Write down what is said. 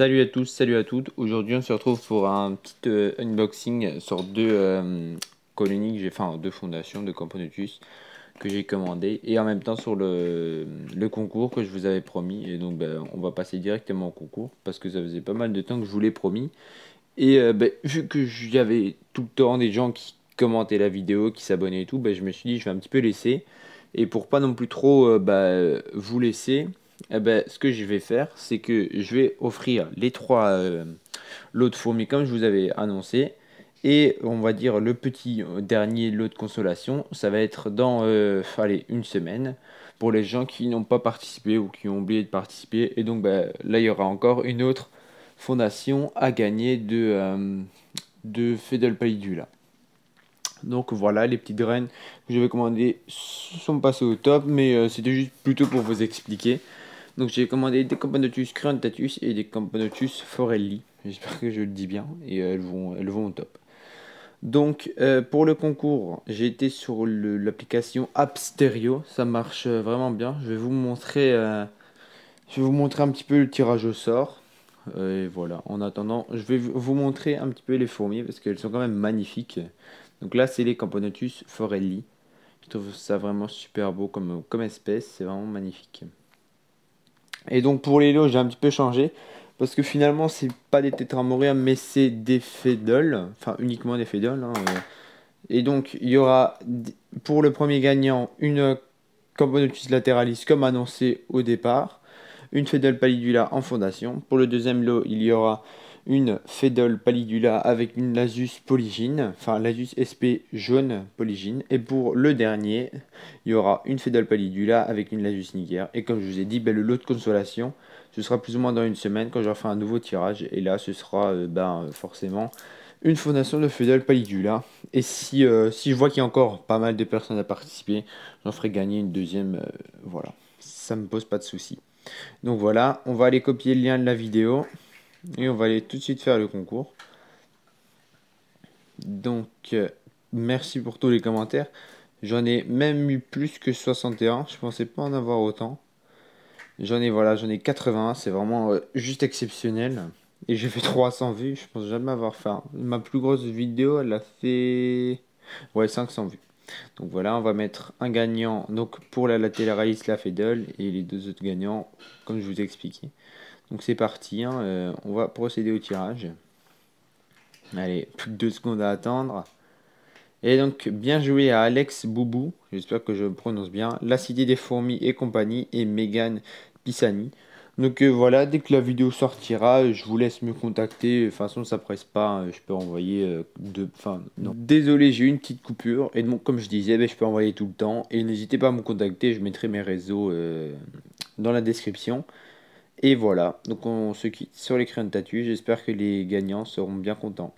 Salut à tous, salut à toutes. Aujourd'hui, on se retrouve pour un petit euh, unboxing sur deux euh, colonies j'ai, enfin deux fondations de Camponotus que j'ai commandé et en même temps sur le, concours que je vous avais promis. Et donc, ben, on va passer directement au concours parce que ça faisait pas mal de temps que je vous l'ai promis. Et euh, ben, vu que j'avais tout le temps des gens qui commentaient la vidéo, qui s'abonnaient et tout, ben, je me suis dit je vais un petit peu laisser. Et pour pas non plus trop vous laisser, eh ben, ce que je vais faire, c'est que je vais offrir les trois euh, lots de fourmis comme je vous avais annoncé. Et on va dire le petit euh, dernier lot de consolation, ça va être dans euh, une semaine pour les gens qui n'ont pas participé ou qui ont oublié de participer. Et donc ben, là, il y aura encore une autre fondation à gagner de, de Fedel Palidula. Donc voilà, les petites graines que j'avais commandées sont passées au top, mais c'était juste plutôt pour vous expliquer. Donc j'ai commandé des Campanotus Cruentatus et des Camponotus Forelli. J'espère que je le dis bien et elles vont, elles vont au top. Donc euh, pour le concours, j'ai été sur l'application Stereo. Ça marche euh, vraiment bien. Je vais vous montrer, euh, je vais vous montrer un petit peu le tirage au sort. Et voilà, en attendant, je vais vous montrer un petit peu les fourmis parce qu'elles sont quand même magnifiques. Donc là, c'est les Camponotus forelli. Je trouve ça vraiment super beau comme, comme espèce, c'est vraiment magnifique. Et donc pour les lots, j'ai un petit peu changé. Parce que finalement, c'est pas des tétramoriums, mais c'est des fédoles. Enfin, uniquement des fédoles. Hein, euh. Et donc, il y aura pour le premier gagnant une Camponotus lateralis comme annoncé au départ. Une fédole palidula en fondation. Pour le deuxième lot, il y aura une Fedol palidula avec une Lasus Polygine, enfin Lasus SP jaune Polygine Et pour le dernier, il y aura une Fedol palidula avec une Lasus Niger. Et comme je vous ai dit, ben, le lot de consolation, ce sera plus ou moins dans une semaine quand je fait un nouveau tirage. Et là, ce sera euh, ben, forcément une fondation de Fedol Palidula. Et si, euh, si je vois qu'il y a encore pas mal de personnes à participer, j'en ferai gagner une deuxième. Euh, voilà, ça me pose pas de soucis. Donc voilà, on va aller copier le lien de la vidéo. Et on va aller tout de suite faire le concours. Donc, euh, merci pour tous les commentaires. J'en ai même eu plus que 61. Je pensais pas en avoir autant. J'en ai, voilà, j'en ai 80. C'est vraiment euh, juste exceptionnel. Et j'ai fait 300 vues. Je pense jamais avoir fait. Ma plus grosse vidéo, elle a fait... Ouais, 500 vues. Donc voilà, on va mettre un gagnant donc pour la latéralis, la Fedel, et les deux autres gagnants, comme je vous ai expliqué. Donc c'est parti, hein, euh, on va procéder au tirage. Allez, plus de deux secondes à attendre. Et donc, bien joué à Alex Boubou, j'espère que je prononce bien, La Cité des Fourmis et compagnie, et Megan Pisani. Donc euh, voilà, dès que la vidéo sortira, je vous laisse me contacter. De toute façon, ça presse pas. Hein. Je peux envoyer euh, de. non. Désolé, j'ai eu une petite coupure. Et donc, comme je disais, ben, je peux envoyer tout le temps. Et n'hésitez pas à me contacter. Je mettrai mes réseaux euh, dans la description. Et voilà. Donc, on se quitte sur les crayons de tatouage, J'espère que les gagnants seront bien contents.